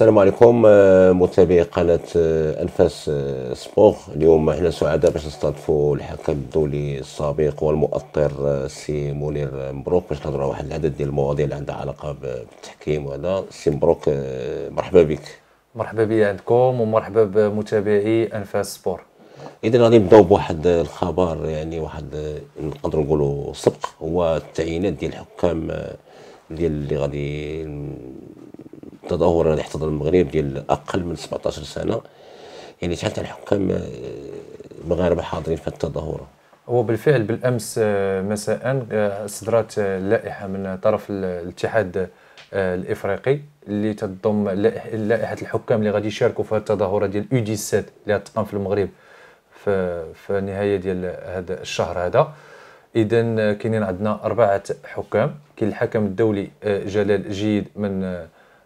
السلام عليكم آه، متابعي قناة آه، أنفاس آه، سبور اليوم احنا سعداء باش نستضفوا الحكم الدولي السابق والمؤطر سي منير مبروك باش نهضروا واحد العدد ديال المواضيع اللي عندها علاقة بالتحكيم وهذا سي مبروك مرحبا بك مرحبا بي عندكم ومرحبا بمتابعي أنفاس سبور إذا غادي نبداو بواحد الخبر يعني واحد نقدروا نقولوا سبق هو التعيينات ديال الحكام ديال اللي غادي التدهور اللي حصل المغرب ديال اقل من 17 سنه يعني شحال تاع الحكام آه، المغاربه حاضرين في التظاهره هو بالفعل بالامس آه، مساء آه، صدرت لائحه من طرف الاتحاد الافريقي اللي تضم لائحه الحكام اللي غادي يشاركوا في التظاهره ديال يو 17 اللي غتقام في المغرب في في نهايه ديال هذا الشهر هذا اذا كاينين عندنا اربعه حكام كاين الحكم الدولي جلال جيد من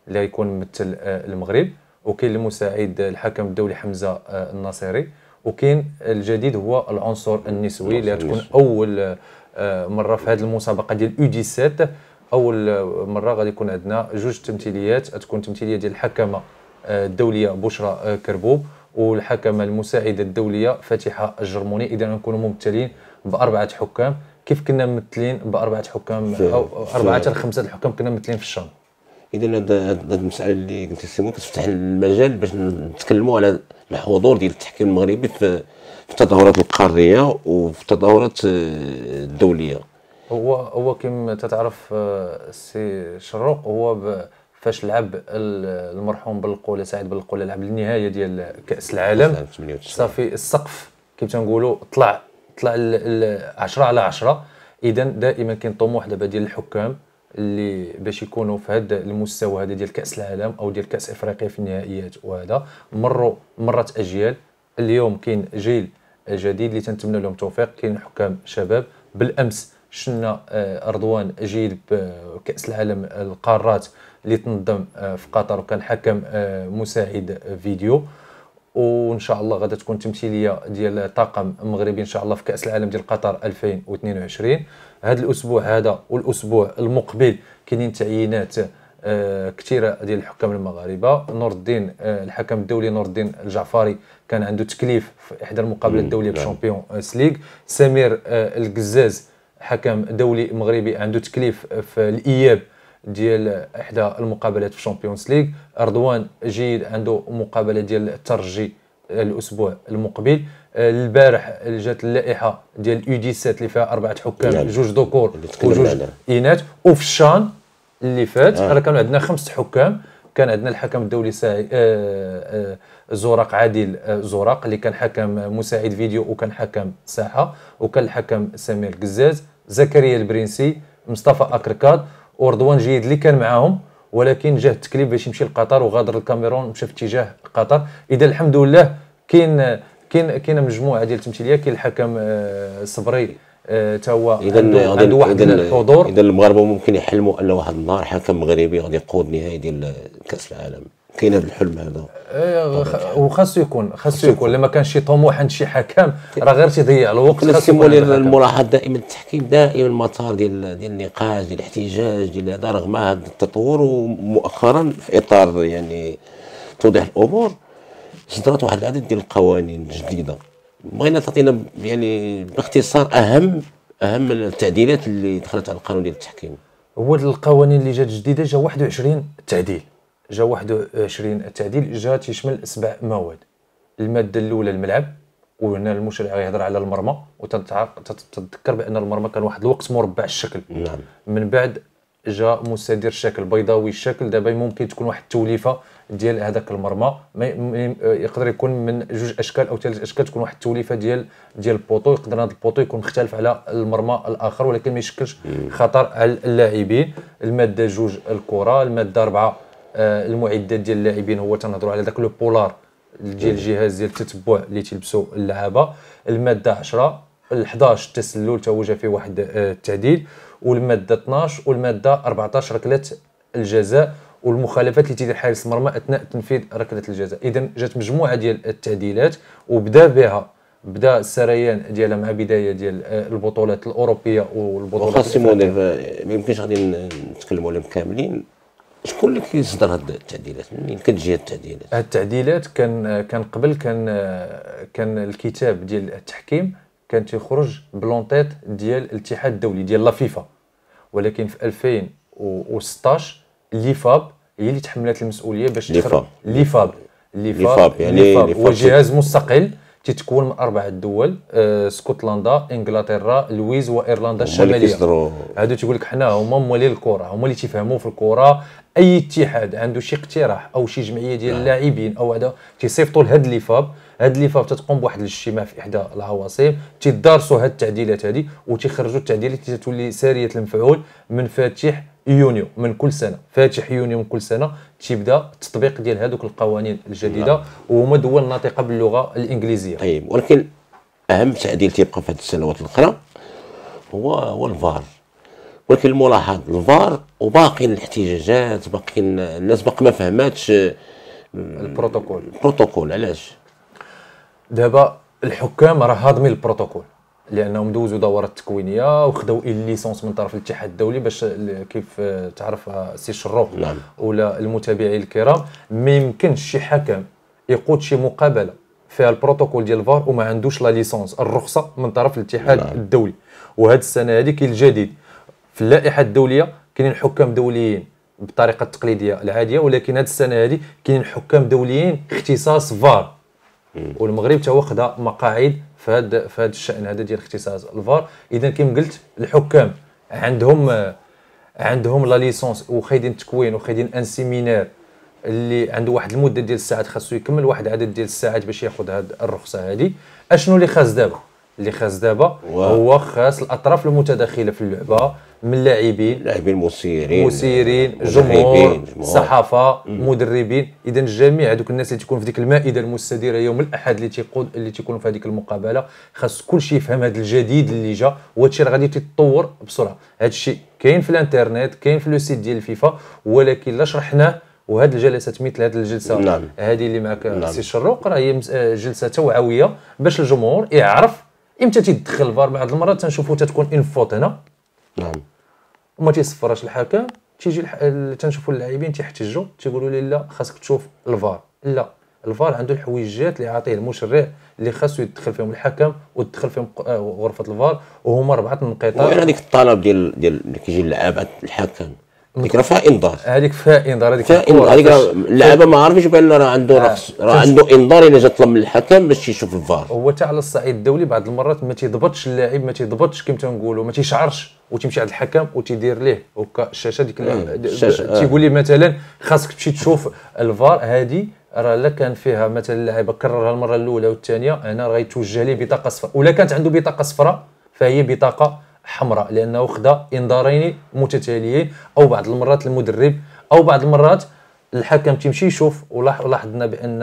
اللي غيكون ممثل آه، المغرب وكاين المساعد آه، الحكم الدولي حمزه آه، الناصري وكاين الجديد هو العنصر النسوي اللي غتكون اول مره في هذه المسابقه ديال يو 17 اول مره غادي يكون عندنا جوج تمثيليات تكون تمثيليه ديال الحكمه الدوليه بشرى كربوب والحكمه المساعده الدوليه فاتحه الجرموني اذا نكونوا ممثلين باربعه حكام كيف كنا ممثلين باربعه حكام او اربعه خمسه الحكام كنا ممثلين في الشام اذا هذه المساله اللي قلتي سي كتفتح المجال باش نتكلموا على الحضور ديال التحكيم المغربي في التظاهرات القاريه وفي التظاهرات آه، الدوليه هو هو كما تتعرف السي آه، شروق هو فاش لعب المرحوم بالقولة سعيد بالقولة لعب النهايه ديال كاس العالم صافي السقف كيف تنقولوا طلع طلع 10 على 10 اذا دائما كاين طموح دابا ديال الحكام اللي باش يكونوا في هذا المستوى هذا ديال كاس العالم او ديال كاس افريقيا في النهائيات وهذا مروا مرات اجيال اليوم كاين جيل جديد اللي تنتمنى لهم التوفيق كاين حكام شباب بالامس شنا آه، رضوان جيل بكاس العالم القارات اللي تنظم آه، في قطر وكان حكم آه، مساعد فيديو وان شاء الله غادا تكون تمثيليه ديال طاقم مغربي ان شاء الله في كاس العالم ديال قطر 2022 هذا الاسبوع هذا والاسبوع المقبل كاينين تعيينات آه، كثيره ديال الحكام المغاربه نور الدين آه، الحكم الدولي نور الدين الجعفري كان عنده تكليف في احدى المقابلات الدوليه بالشامبيونز نعم. ليغ سمير آه، القزاز حكم دولي مغربي عنده تكليف في الاياب ديال احدى المقابلات في الشامبيونز ليغ رضوان جيد عنده مقابله ديال الترجي الاسبوع المقبل البارح جات اللائحه ديال يو سات اللي فيها اربعه حكام نعم. جوج ذكور وجوج اناث وفي الشان اللي فات راه نعم. كانوا عندنا خمس حكام كان عندنا الحكم الدولي ساعي آه... آه... زورق عادل آه، زورق اللي كان حكم مساعد فيديو وكان حكم ساحه وكان الحكم سمير قزاز زكريا البرنسي مصطفى اكركاد ورضوان جيد اللي كان معاهم ولكن جاه التكليف باش يمشي لقطر وغادر الكاميرون مشى في اتجاه قطر اذا الحمد لله كاين كاين كاين مجموعه ديال التمثيليه كاين الحكم آه، صبري آه، تا هو عنده, عنده واحد الحضور اذا المغاربه ممكن يحلموا ان واحد النهار حكم مغربي غادي يقود نهائي ديال كاس العالم كاين هذا الحلم هذا إيه، وخاصو يكون خاصو يكون لما كان شي طموح عند شي حكام راه غير تضيع الوقت خاصو يكون الملاحظ دائما التحكيم دائما مطار ديال ديال النقاش ديال الاحتجاج ديال هذا رغم هذا التطور ومؤخرا في اطار يعني توضيح الامور صدرت واحد العدد ديال القوانين الجديده بغينا تعطينا يعني باختصار اهم اهم التعديلات اللي دخلت على القانون ديال التحكيم هو القوانين اللي جات جديده جا 21 تعديل جا 21 تعديل جا تيشمل سبع مواد الماده الاولى الملعب وهنا المشرع غيهضر على المرمى وتتذكر بان المرمى كان واحد الوقت مربع الشكل نعم. من بعد جا مستدير الشكل بيضاوي الشكل دابا ممكن تكون واحد التوليفه ديال هذاك المرمى يقدر يكون من جوج اشكال او ثلاث اشكال تكون واحد التوليفه ديال ديال البوطو يقدر هذا البوطو يكون مختلف على المرمى الاخر ولكن ما يشكلش خطر على اللاعبين الماده جوج الكره الماده اربعه آه، المعدات ديال اللاعبين هو تنهضروا على ذاك لو بولار ديال الجهاز ديال التتبع اللي تلبسوا اللعابه الماده 10 ال 11 التسلل توجه فيه واحد آه، التعديل والماده 12 والماده 14 ركله الجزاء والمخالفات اللي تيدير حارس المرمى اثناء تنفيذ ركله الجزاء اذا جات مجموعه ديال التعديلات وبدا بها بدا السريان ديالها مع بدايه ديال آه، البطولات الاوروبيه والبطولات وخاص سيمون ما يمكنش غادي نتكلموا عليهم كاملين شكون اللي كيصدر هاد التعديلات منين كتجي هاد التعديلات هاد التعديلات كان كان قبل كان كان الكتاب ديال التحكيم كان تيخرج بلونطيط ديال الاتحاد الدولي ديال لا فيفا ولكن في 2016 ليفاب هي اللي تحملت المسؤوليه باش تخرج ليفاب ليفاب ليفاب يعني ليفاب هو جهاز مستقل تتكون من اربع دول آه اسكتلندا انجلترا لويز وايرلندا الشماليه هادو تيقول لك حنا هما مولين الكره هما اللي تيفهموا في الكره اي اتحاد عنده شي اقتراح او شي جمعيه ديال نعم. اللاعبين او هذا تيصيفطوا لهاد لي فاب هاد لي فاب تتقوم بواحد الاجتماع في احدى العواصم تيدارسوا هاد التعديلات هادي وتيخرجوا التعديلات اللي تتولي ساريه المفعول من فاتح يونيو من كل سنه فاتح يونيو من كل سنه تيبدا التطبيق ديال هذوك القوانين الجديده نعم. وهما دول ناطقه باللغه الانجليزيه طيب ولكن اهم تعديل تيبقى في هذه السنوات الاخرى هو هو الفار ولكن الملاحظ الفار وباقي الاحتجاجات باقي الناس باقي ما فهماتش البروتوكول البروتوكول علاش دابا الحكام راه هاضمين البروتوكول لانهم دوزوا دورات تكوينيه وخداو الليسونس من طرف الاتحاد الدولي باش كيف آه، تعرف آه، سي شروق نعم. ولا المتابعين الكرام ما يمكنش شي حكم يقود شي مقابله فيها البروتوكول ديال الفار وما عندوش لا ليسونس الرخصه من طرف الاتحاد نعم. الدولي وهذه السنه هذه كاين الجديد في اللائحه الدوليه كاينين حكام دوليين بالطريقه التقليديه العاديه ولكن هذه السنه هذه كاينين حكام دوليين اختصاص فار والمغرب تا هو مقاعد في هذا في هذا الشان هذا ديال اختصاص الفار اذا كما قلت الحكام عندهم عندهم لا ليسونس وخايدين تكوين وخايدين ان سيمينير اللي عنده واحد المده ديال الساعات خاصو يكمل واحد العدد ديال الساعات باش ياخذ هذه الرخصه هذه اشنو اللي خاص دابا اللي خاص دابا هو خاص الاطراف المتداخله في اللعبه من اللاعبين لاعبين مسيرين مسيرين جمهور صحافه مدربين اذا جميع هذوك الناس اللي تكون في ديك المائده المستديره يوم الاحد اللي تيقود اللي تيكونوا في هذيك المقابله خاص كلشي يفهم هذا الجديد اللي جا وهذا راه غادي تتطور بسرعه هذا الشيء كاين في الانترنت كاين في لو سيت ديال الفيفا ولكن لا شرحناه وهاد الجلسات مثل هذه الجلسه نعم. هذه اللي معك نعم. سي شروق راه هي آه، جلسه توعويه باش الجمهور يعرف امتى تيدخل الفار بعض المرات تنشوفو تتكون اون فوت هنا نعم وما تيصفراش الحكم تيجي الح... تنشوفو اللاعبين تيحتجوا تيقولوا لي لا خاصك تشوف الفار لا الفار عنده الحويجات اللي عاطيه المشرع اللي خاصو يدخل فيهم الحكم ويدخل فيهم غرفه آه، الفار وهما اربعه النقيطات وين هذيك الطلب ديال ديال كيجي اللعاب عند الحكم هذيك راه فيها انذار هذيك فيها انذار هذيك فيها انذار هذيك اللعابه ما عارفينش بان راه عنده آه. رخص راه عنده انذار الا جا طلب من الحكم باش يشوف الفار هو حتى على الصعيد الدولي بعض المرات ما تيضبطش اللاعب ما تيضبطش كيما تنقولوا ما تيشعرش وتمشي عند الحكم وتيدير ليه هكا الشاشه ديك آه، الشاشه آه. تيقول لي مثلا خاصك تمشي تشوف الفار هذه راه لا كان فيها مثلا اللاعب كررها المره الاولى والثانيه هنا راه يتوجه ليه بطاقه صفراء ولا كانت عنده بطاقه صفراء فهي بطاقه حمراء لانه خدا انذارين متتاليين او بعض المرات المدرب او بعض المرات الحكم تيمشي يشوف ولاحظنا بان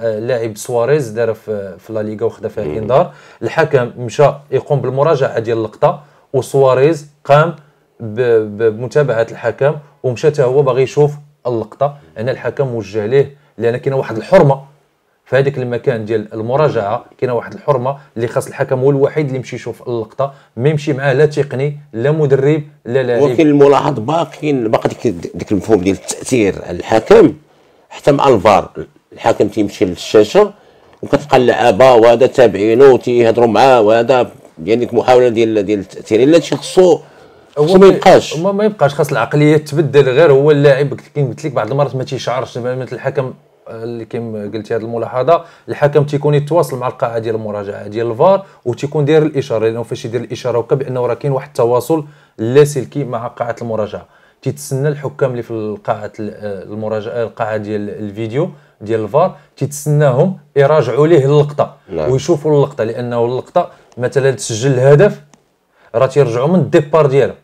اللاعب آه، سواريز دار في لا ليغا وخدا فيها انذار الحكم مشى يقوم بالمراجعه ديال اللقطه وسواريز قام بمتابعه الحكم ومشى حتى هو باغي يشوف اللقطه هنا الحكم وجه ليه لان كاينه واحد الحرمه في هذاك المكان ديال المراجعه كاينه واحد الحرمه اللي خاص الحكم هو الوحيد اللي يمشي يشوف اللقطه ما يمشي معاه لا تقني لا مدرب لا لاعب ولكن الملاحظ باقي باقي ديك ديك المفهوم ديال التاثير على الحكم حتى مع الفار الحكم تيمشي للشاشه وكتلقى اللعابه وهذا تابعينه تيهضروا معاه وهذا يعني ديك المحاوله ديال ديال التاثير الا شي خصو هو ما يبقاش ما, ما يبقاش خاص العقليه تبدل غير هو اللاعب قلت لك بعض المرات ما تيشعرش الحكم اللي كيما قلتي هذه الملاحظه الحكم تيكون يتواصل مع القاعه ديال المراجعه ديال الفار وتيكون داير الاشاره لانه فاش يدير الاشاره وكا بانه راه كاين واحد التواصل لاسلكي مع قاعه المراجعه تيتسنى الحكام اللي في القاعه المراجعه القاعه ديال الفيديو ديال الفار تيتسناهم يراجعوا ليه اللقطه نعم. ويشوفوا اللقطه لانه اللقطه مثلا تسجل الهدف راه تيرجعوا من الديبار ديالها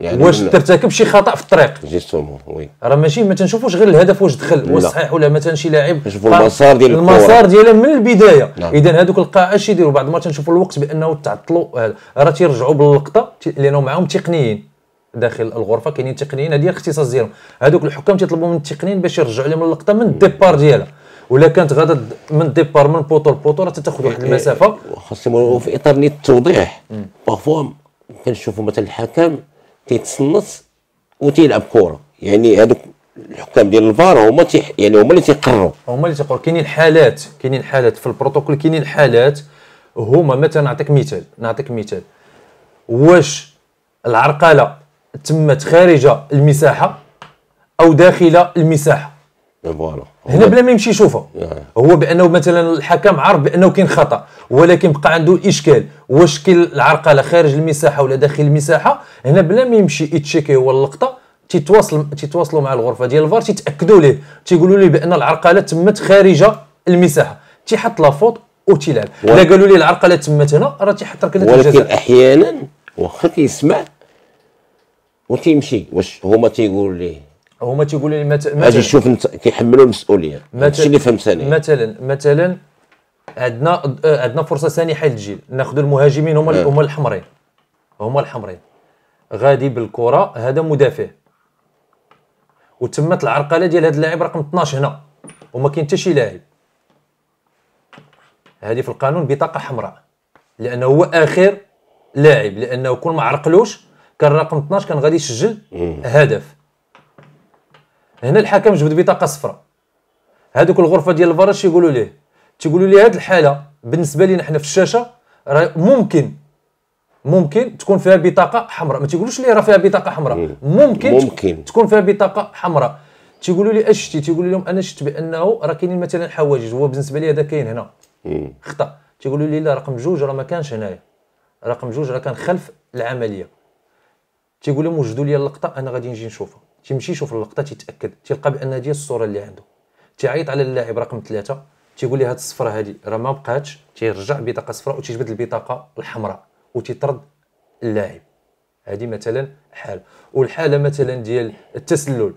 يعني واش ترتكب شي خطا في الطريق جيستومون وي راه ماشي ما تنشوفوش غير الهدف واش دخل هو صحيح ولا مثلا شي لاعب نشوفوا المسار ديال المسار ديالها من البدايه نعم. اذا هذوك القاعه اش يديروا بعض المرات تنشوفوا الوقت بانه تعطلوا آه، راه تيرجعوا باللقطه لانه معاهم تقنيين داخل الغرفه كاينين تقنيين هذه الاختصاص ديالهم هذوك الحكام تيطلبوا من التقنيين باش يرجعوا لهم اللقطه من الديبار ديالها ولا كانت غادا من الديبار من بوطو لبوطو راه تاخذ واحد إيه، المسافه خاصهم في اطار التوضيح بارفوا كنشوفوا مثلا الحكم تيتصنت وتيلعب كره يعني هذوك الحكام ديال الفار هما يعني هما اللي تيقرروا هما اللي تيقرروا كاينين حالات كاينين حالات في البروتوكول كاينين حالات هما مثلا نعطيك مثال نعطيك مثال واش العرقله تمت خارج المساحه او داخل المساحه إيه، فوالا هنا بلا ما يمشي يشوفها هو بانه مثلا الحكم عرف بانه كاين خطا ولكن بقى عنده اشكال واش كاين العرقله خارج المساحه ولا داخل المساحه هنا بلا ما يمشي يتشيكي هو اللقطه تيتواصل تيتواصلوا مع الغرفه ديال الفار تيتاكدوا ليه تيقولوا ليه بان العرقله تمت خارجه المساحه تيحط لافوط وتيلعب الا قالوا ليه العرقله تمت هنا راه تيحط ركله ولكن احيانا واخا كيسمع وتيمشي واش هما تيقولوا ليه هما تيقولوا لي مثلا اجي شوف انت كيحملوا المسؤوليه هادشي اللي فهمت انا مثلا مثلا عندنا عندنا فرصه سانحه للجيل ناخذ المهاجمين هما آه. هما الحمرين هما الحمرين غادي بالكره هذا مدافع وتمت العرقله ديال هذا اللاعب رقم 12 هنا وما كاين حتى شي لاعب هذه في القانون بطاقه حمراء لانه هو اخر لاعب لانه كل ما عرقلوش كان رقم 12 كان غادي يسجل هدف هنا الحكم جبد بطاقه صفراء هذوك الغرفه ديال الفرج يقولوا ليه تيقولوا لي هذه الحاله بالنسبه لنا حنا في الشاشه راه ممكن ممكن تكون فيها بطاقه حمراء ما تيقولوش ليه راه فيها بطاقه حمراء ممكن, ممكن تكون فيها بطاقه حمراء تيقولوا لي اش شتي تيقولوا لهم انا شفت بانه راه كاينين مثلا حواجز هو بالنسبه لي هذا كاين هنا خطا تيقولوا لي لا رقم جوج راه ما كانش هنايا رقم جوج راه كان خلف العمليه تيقول لهم وجدوا لي اللقطه انا غادي نجي نشوفها تيمشي يشوف اللقطه تيتاكد تيلقى بان هذه الصوره اللي عنده تيعيط على اللاعب رقم ثلاثه تيقول له هاد الصفره هذه راه ما بقاتش تيرجع بطاقه صفراء وتيجبد البطاقه الحمراء وتيطرد اللاعب هذه مثلا حاله والحاله مثلا ديال التسلل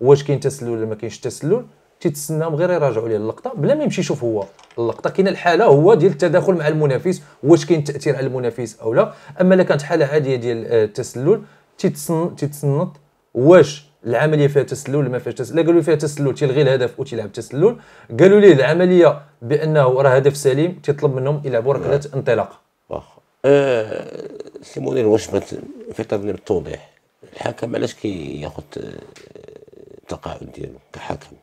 واش كاين تسلل ولا ما كاينش تسلل تيتسناهم غير يراجعوا ليه اللقطه بلا ما يمشي يشوف هو اللقطه كاين الحاله هو ديال التداخل مع المنافس واش كاين تاثير على المنافس او لا اما الا كانت حاله عاديه ديال آه، التسلل تيتسنط واش العمليه فيها تسلل ولا ما فيهاش تسلل قالوا لي فيها تسلل تيلغي الهدف وتيلعب تسلل قالوا لي العمليه بانه راه هدف سليم تيطلب منهم يلعبوا ركله نعم. انطلاق واخا أه سي منير واش في طلب التوضيح الحكم علاش كياخذ آه، التقاعد ديالو كحكم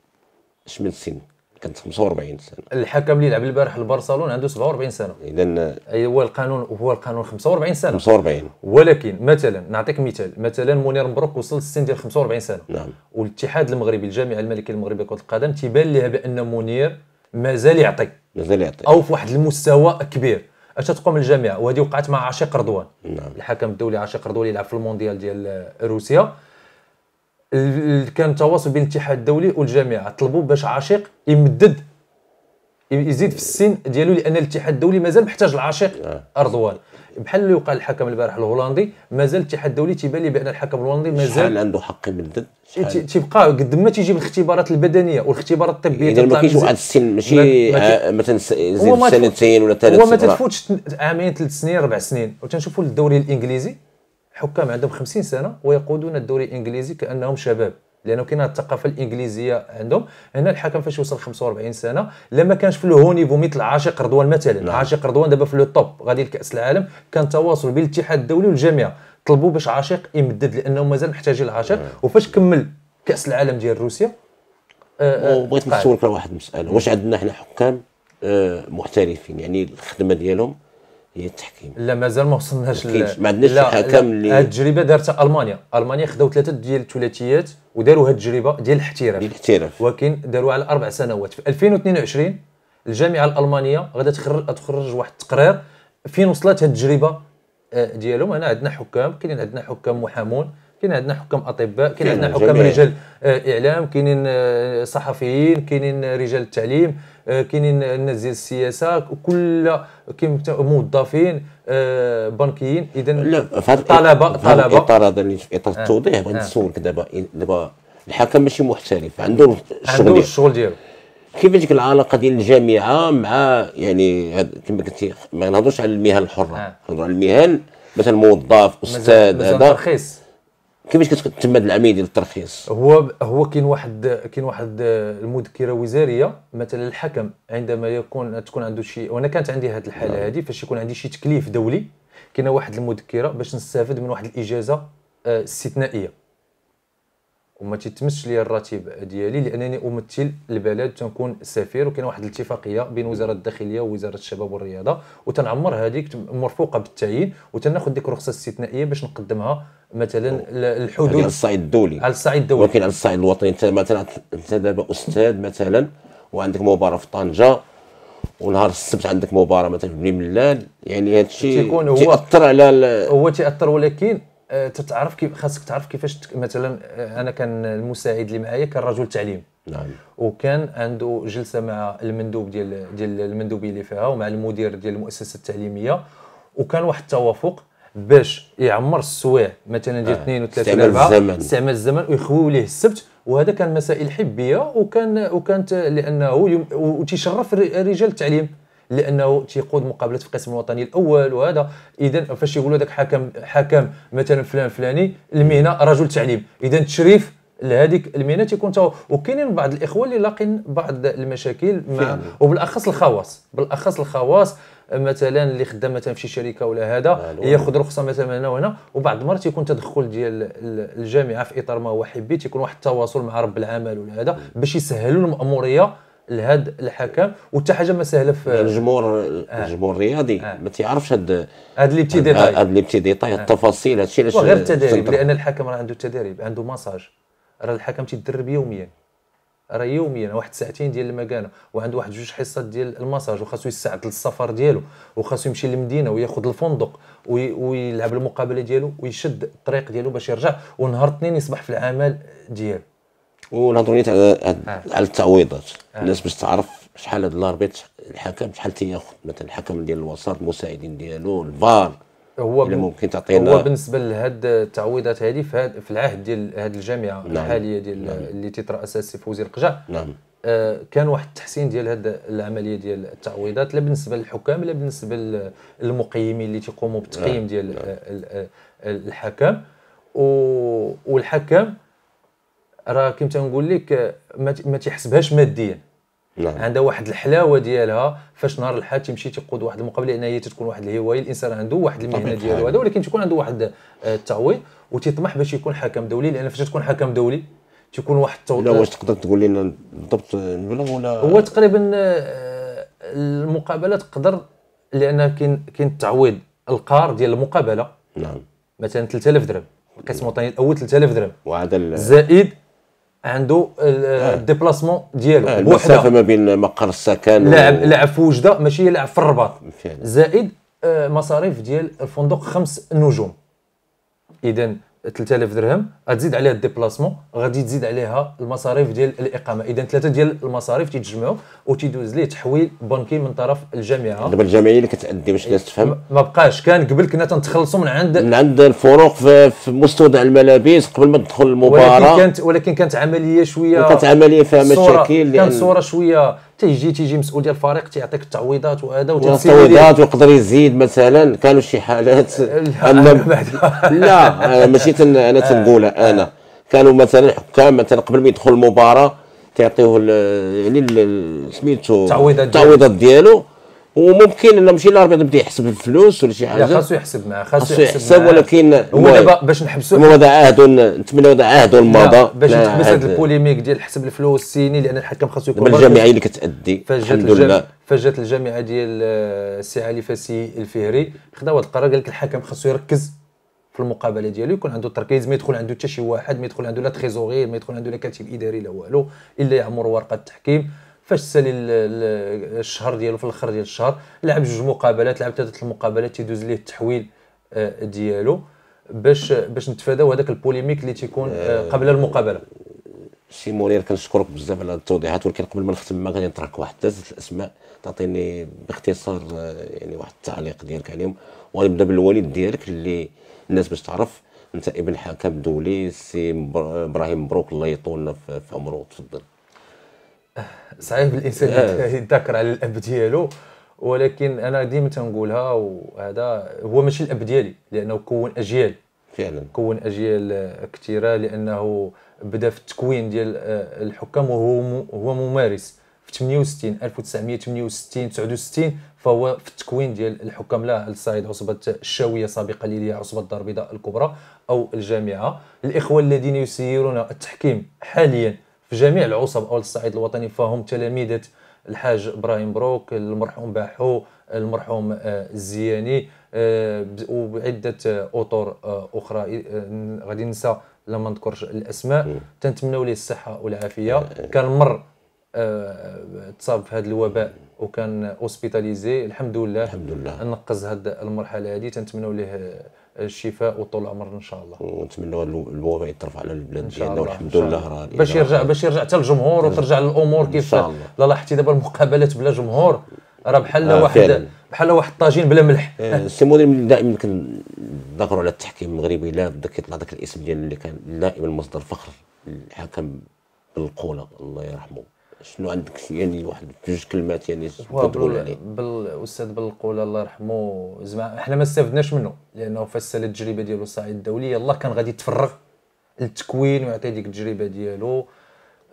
اش من سن كانت 45 سنه الحكم اللي لعب البارح لبرشلونه عنده 47 سنه اذا اي هو القانون هو القانون 45 سنه 45 ولكن مثلا نعطيك مثال مثلا منير مبروك وصل للسن ديال 45 سنه نعم والاتحاد المغربي الجامعه الملكيه المغربيه لكره القدم تيبان لها بان منير مازال يعطي مازال يعطي او في واحد المستوى كبير اش تقوم الجامعه وهذه وقعت مع عشيق رضوان نعم. الحكم الدولي عشيق رضوان اللي يلعب في المونديال ديال روسيا كان التواصل بين الاتحاد الدولي والجامعه طلبوا باش عاشق يمدد يزيد في السن ديالو لان الاتحاد الدولي مازال محتاج العاشق آه. رضوان بحال اللي وقع الحكم البارح الهولندي مازال الاتحاد الدولي تيبان لي بان الحكم الهولندي مازال شحال عنده حق يمدد تيبقى قد ما تيجيب الاختبارات البدنيه والاختبارات الطبيه اذا يعني ما كاينش واحد السن ماشي آه، مثلا زيد سنتين ولا ثلاث سنين هو ما تفوتش عامين ثلاث سنين اربع سنين وتنشوفوا الدوري الانجليزي حكام عندهم 50 سنه ويقودون الدوري الانجليزي كانهم شباب لانه كاين الثقافه الانجليزيه عندهم هنا الحكم فاش يوصل 45 سنه لما كانش في لو نيفو مثل عاشق رضوان مثلا نعم. عاشق رضوان دابا في لو توب غادي لكاس العالم كان تواصل بين الاتحاد الدولي والجامعه طلبوا باش عاشق يمدد لانه مازال محتاجين العاشق نعم. وفاش كمل كاس العالم ديال روسيا آه، آه، بغيت نسولك واحد المساله واش عندنا حنا حكام آه، محترفين يعني الخدمه ديالهم هي التحكيم لا مازال ما وصلناش ما عندناش الحكم اللي هاد التجربه دارتها المانيا المانيا خداو ثلاثه ديال الثلاثيات وداروا هاد التجربه ديال الاحتراف ديال الاحتراف ولكن داروها على اربع سنوات في 2022 الجامعه الالمانيه غادي تخرج تخرج واحد التقرير فين وصلت هاد التجربه آه، ديالهم هنا عندنا حكام كاينين عندنا حكام محامون كاين عندنا حكام اطباء كاين عندنا حكام رجال آه، اعلام كاينين آه، صحفيين كاينين رجال التعليم آه، كاينين الناس ديال السياسه كل كاين موظفين آه، بنكيين اذا الطلبه الطلبه طلبه الاطار هذا اللي في اطار آه. التوضيح بغيت نسولك دابا دابا الحكم ماشي محترف عنده الشغل عنده الشغل ديالو كيف ديك العلاقه ديال الجامعه مع يعني كما قلتي ما نهضروش على المهن الحره نهضروا على المهن مثلا موظف استاذ هذا رخيص كيفاش كتتم العمليه ديال الترخيص هو هو كاين واحد كاين واحد المذكره وزاريه مثلا الحكم عندما يكون تكون عنده شي وانا كانت عندي هذه الحاله نعم. هذه فاش يكون عندي شي تكليف دولي كاينه واحد المذكره باش نستافد من واحد الاجازه آه، استثنائيه وما تيتمش ليا الراتب ديالي لانني امثل البلد تنكون سفير وكاين واحد الاتفاقيه بين وزاره الداخليه ووزاره الشباب والرياضه وتنعمر هذيك مرفوقه بالتعيين وتناخذ ديك الرخصه الاستثنائيه باش نقدمها مثلا الحدود على الصعيد الدولي على الصعيد الدولي ولكن على الصعيد الوطني انت مثلا انت دابا استاذ مثلا وعندك مباراه في طنجه ونهار السبت عندك مباراه مثلا في بني ملال يعني هذا الشيء تيكون هو تيأثر على هو تيأثر ولكن أه، تتعرف كيف خاصك تعرف كيفاش مثلا أه، انا كان المساعد اللي معايا كان رجل تعليم نعم وكان عنده جلسه مع المندوب ديال ديال المندوبيه اللي فيها ومع المدير ديال المؤسسه التعليميه وكان واحد التوافق باش يعمر السوايع مثلا ديال 2 و 3 استعمال 4 استعمال الزمن ويخويو ليه السبت وهذا كان مسائل حبيه وكان وكانت لانه تيشرف رجال التعليم لانه تيقود مقابلات في القسم الوطني الاول وهذا اذا فاش يقولوا داك حكم حكم مثلا فلان فلاني المهنه رجل تعليم اذا تشريف لهذيك المهنه تيكون تا وكاينين بعض الاخوه اللي لاقين بعض المشاكل مع وبالاخص الخواص بالاخص الخواص مثلا اللي خدام مثلا في شي شركه ولا هذا ياخذ رخصه مثلا هنا وهنا وبعض المرات تيكون تدخل ديال الجامعه في اطار ما هو حبي تيكون واحد التواصل مع رب العمل ولا هذا باش يسهلوا الماموريه لهذا الحكم وحتى حاجه ما سهله في يعني الجمهور آه. الجمهور الرياضي آه. ما تيعرفش هاد هاد لي بتي ديتاي هاد لي بتي ديتاي آه. التفاصيل هادشي علاش غير التدريب لان الحكم راه عنده تدريب عنده مساج راه الحكم تيدرب يوميا راه يوميا واحد ساعتين ديال المكانه وعنده واحد جوج حصات ديال المساج وخاصو يستعد للسفر ديالو وخاصو يمشي للمدينه وياخذ الفندق وي ويلعب المقابله ديالو ويشد الطريق ديالو باش يرجع ونهار اثنين يصبح في العمل ديالو ونهضروا نيت على آه. التعويضات آه. الناس باش تعرف شحال هذا الاربيت الحكم شحال تياخذ مثلا الحكم ديال الوسط المساعدين ديالو الفار هو ممكن تعطينا هو بالنسبه لهاد التعويضات هذه في, هاد في العهد ديال هاد الجامعه نعم. الحاليه ديال نعم. اللي تيطرا السي في وزير القجع نعم آه كان واحد التحسين ديال هاد العمليه ديال التعويضات لا بالنسبه للحكام لا بالنسبه للمقيمين اللي تيقوموا بالتقييم نعم. ديال نعم. الحكام والحكام راه كيما تنقول لك آه، ما تيحسبهاش ماديا نعم. عندها واحد الحلاوه ديالها فاش نهار الحاد تيمشي تيقود واحد المقابله لان هي تتكون واحد الهوايه الانسان عنده واحد المهنه ديالو هذا ولكن تيكون عنده واحد آه، التعويض وتيطمح باش يكون حكم دولي لان فاش تكون حكم دولي تيكون واحد التوضيح لا واش تقدر تقول لنا بالضبط المبلغ ولا هو تقريبا آه، المقابله تقدر لان كاين كاين التعويض القار ديال المقابله نعم مثلا 3000 درهم القسم الوطني نعم. الاول 3000 درهم وهذا زائد عنده آه. الديبلاسمون ديالو آه المسافه ما بين مقر السكن لعب و... لعب في وجده ماشي يلعب في الرباط زائد آه، مصاريف ديال الفندق خمس نجوم اذا 3000 درهم غتزيد عليها الديبلاسمون غادي تزيد عليها المصاريف ديال الاقامه اذا ثلاثه ديال المصاريف تيتجمعوا وتيدوز ليه تحويل بنكي من طرف الجامعه دابا الجامعيه اللي كتادي باش الناس تفهم ما بقاش كان قبل كنا تنتخلصوا من عند من عند الفروق في, في مستودع الملابس قبل ما تدخل المباراه ولكن كانت ولكن كانت عمليه شويه كانت عمليه فيها مشاكل كانت صوره شويه تيجي تيجي مسؤول ديال الفريق تيعطيك التعويضات وهذا وتعويضات ويقدر يزيد مثلا كانوا شي حالات ان لا ماشي تن... انا تنقولها آه. انا كانوا مثلا حكام مثلا قبل ما يدخل المباراه تعطيه يعني سميتو التعويضات ديالو وممكن انه ماشي الابيض بدا يحسب الفلوس ولا شي حاجه خاصو يحسب معاه خاصو يحسب ولكن هو دابا باش نحبسو هو هذا عهد نتمنى هذا عهد الماضى باش نحبس هذا البوليميك ديال حسب الفلوس السيني لان الحكم خاصو يكون الجامعه اللي كتادي الحمد لله فجات الجامعه ديال السي آه، علي فاسي الفهري خدا واحد القرار قال لك الحكم خاصو يركز في المقابله ديالو يكون عنده التركيز ما يدخل عنده حتى شي واحد ما يدخل عنده لا تريزوري ما يدخل عنده لا كاتب اداري لا والو الا يعمر ورقه التحكيم فاش سالي الشهر ديالو في الاخر ديال الشهر لعب جوج مقابلات لعب ثلاثه المقابلات تيدوز ليه التحويل آه، ديالو باش باش نتفاداو هذاك البوليميك اللي تيكون آه، آه، قبل المقابله سي منير كنشكرك بزاف على التوضيحات ولكن قبل ما نختم ما غادي نترك واحد ثلاثه الاسماء تعطيني باختصار يعني واحد التعليق ديالك عليهم وغنبدا بالوالد ديالك اللي الناس باش تعرف انت ابن حكم دولي سي ابراهيم مبروك الله يطولنا في عمره تفضل صعيب الانسان آه. يتذكر يعني على الاب ديالو ولكن انا ديما تنقولها وهذا هو ماشي الاب ديالي لانه كون اجيال فعلا كون اجيال كثيره لانه بدا في التكوين ديال آه، الحكام وهو هو ممارس في 68 1968 69 فهو في التكوين ديال الحكام لا السيد عصبه الشاويه سابقا هي عصبه الدار البيضاء الكبرى او الجامعه الاخوه الذين يسيرون التحكيم حاليا في جميع العصب او الصعيد الوطني فهم تلاميذه الحاج ابراهيم بروك المرحوم باحو المرحوم آه، الزياني آه، وعده آه، اطر اخرى غادي ننسى لما نذكرش الاسماء تنتمناو ليه الصحه والعافيه كان مر تصاب في هذا الوباء وكان اوسبيتاليزي الحمد لله الحمد لله نقز هذه المرحله هذه تنتمناو ليه الشفاء وطول عمر ان شاء الله ونتمنوا الوباء يترفع على البلاد ديالنا والحمد لله راه باش يرجع باش يرجع حتى الجمهور وترجع الامور كيف لا لاحظتي دابا المقابلات بلا جمهور راه بحال آه واحد بحال واحد الطاجين بلا ملح آه، سي مودي دائما كنذكروا على التحكيم المغربي لا بدا كيطلع ذاك الاسم ديال اللي كان دائما مصدر فخر الحكم بالقوله الله يرحمه شنو عندك يعني واحد جوج كلمات يعني تقول عليه بالاستاذ بالقول الله يرحمه زعما حنا ما استفدناش منه لانه فسر التجربه ديالو الصعيد الدولي يلاه كان غادي يتفرغ للتكوين ويعطي ديك التجربه ديالو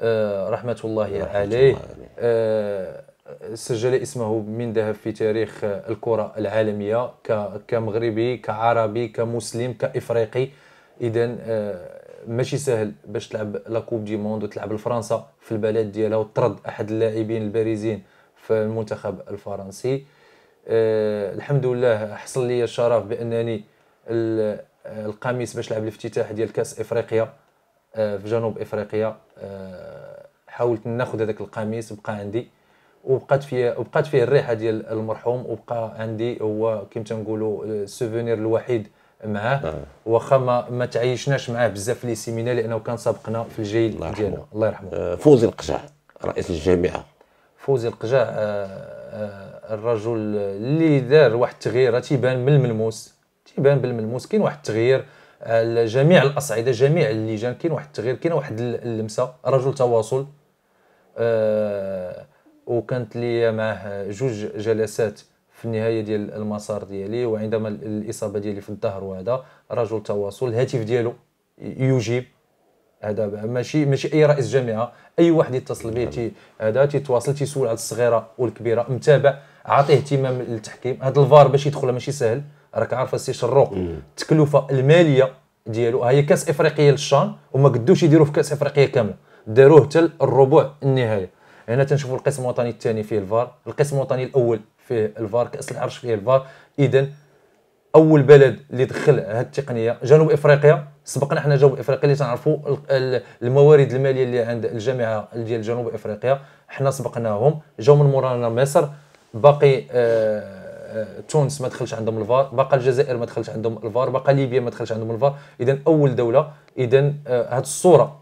آه، رحمه الله رحمة عليه الله يعني. آه، سجل اسمه من ذهب في تاريخ الكره العالميه كمغربي كعربي كمسلم كافريقي اذا آه، ماشي سهل باش تلعب لا كوب دي موند وتلعب لفرنسا في البلد ديالها وترد احد اللاعبين البارزين في المنتخب الفرنسي أه الحمد لله حصل لي الشرف بانني القميص باش نلعب الافتتاح ديال كاس افريقيا أه في جنوب افريقيا أه حاولت ناخذ هذاك القميص بقى عندي وبقات فيه وبقات فيه الريحه ديال المرحوم وبقى عندي هو كيما تنقولوا السوفونير آه، الوحيد معاه واخا ما, ما تعيشناش معاه بزاف في لي سيمينا لانه كان سابقنا في الجيل ديالنا الله يرحمه آه، فوزي القجع رئيس الجامعه فوزي القجع آه، آه، الرجل اللي دار واحد التغيير تيبان من الملموس تيبان بالملموس كاين واحد التغيير على جميع الاصعده جميع اللجان كاين واحد التغيير كاين واحد اللمسه رجل تواصل أه وكانت لي معاه جوج جلسات في النهايه ديال المسار ديالي وعندما الاصابه ديالي في الظهر وهذا رجل التواصل الهاتف ديالو يجيب هذا ماشي ماشي اي رئيس جامعه اي واحد يتصل به تي هذا تيتواصل تيسول على الصغيره والكبيره متابع عاطيه اهتمام للتحكيم هذا الفار باش يدخل ماشي سهل راك عارف السي شروق التكلفه الماليه ديالو هي كاس افريقيه للشان وما قدوش يديروه في كاس افريقيه كامله داروه حتى الربع النهائي هنا تنشوفوا القسم الوطني الثاني فيه الفار القسم الوطني الاول فيه الفار كاس العرش فيه الفار اذا اول بلد اللي دخل هذه التقنيه جنوب افريقيا سبقنا حنا جنوب افريقيا اللي تنعرفوا الموارد الماليه اللي عند الجامعه ديال جنوب افريقيا حنا سبقناهم جاو من مورانا مصر باقي آه،, آه تونس ما دخلش عندهم الفار باقي الجزائر ما دخلش عندهم الفار باقي ليبيا ما دخلش عندهم الفار اذا اول دوله اذا آه، هذه الصوره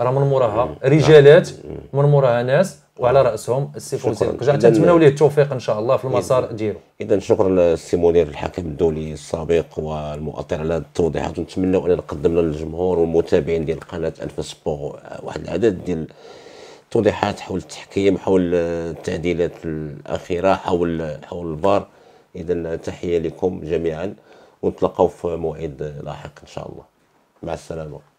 راه من موراها رجالات من نعم. موراها ناس وعلى نعم. راسهم السي فوزي ركجع تنتمناو ليه التوفيق ان شاء الله في المسار ديالو اذا شكرا للسي منير الحكم الدولي السابق والمؤطر على التوضيحات ونتمناو اننا نقدم للجمهور والمتابعين ديال قناه الف سبور واحد العدد ديال التوضيحات حول التحكيم حول التعديلات الاخيره حول حول البار اذا تحيه لكم جميعا ونتلقاو في موعد لاحق ان شاء الله مع السلامه